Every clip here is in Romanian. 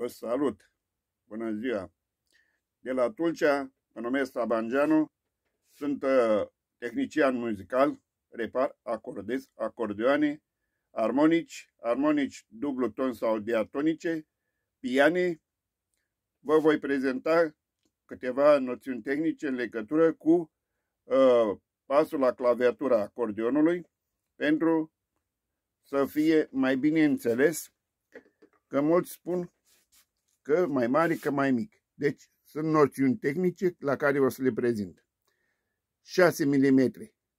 Vă salut! Bună ziua! De la Tulcea, mă numesc Sabangeanu, sunt uh, tehnician muzical, repar, acordez, acordeoane, armonici, armonici dublu ton sau diatonice, piane. Vă voi prezenta câteva noțiuni tehnice în legătură cu uh, pasul la claviatura acordeonului pentru să fie mai bine înțeles că mulți spun că mai mare, că mai mic. Deci sunt noțiuni tehnice la care o să le prezint. 6 mm,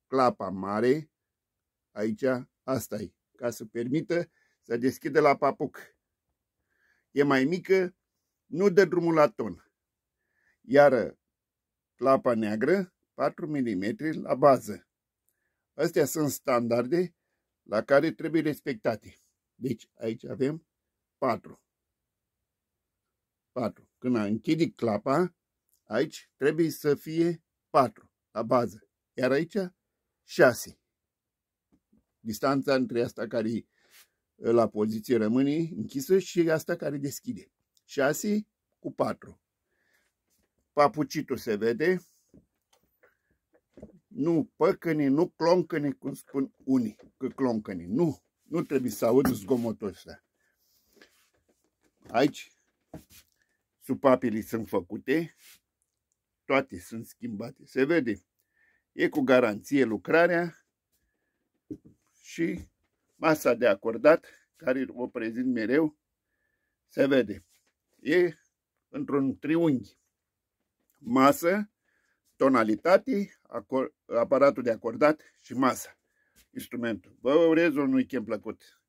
clapa mare, aici asta e, ca să permită să deschidă la papuc. E mai mică, nu dă drumul la ton. Iar clapa neagră, 4 mm la bază. Astea sunt standarde la care trebuie respectate. Deci aici avem 4. 4. Când închidi clapa, aici trebuie să fie 4 la bază, iar aici 6. Distanța între asta care e la poziție rămâne închisă și asta care deschide. 6 cu 4. Papucitul se vede. Nu păcăne, nu cloncăne, cum spun unii, că cloncăne. Nu, nu trebuie să aud zgomotul ăsta. Aici supapele sunt făcute, toate sunt schimbate, se vede. E cu garanție lucrarea și masa de acordat, care o prezint mereu, se vede. E într-un triunghi. Masă, tonalitate, aparatul de acordat și masa, instrumentul. Vă urez un weekend plăcut!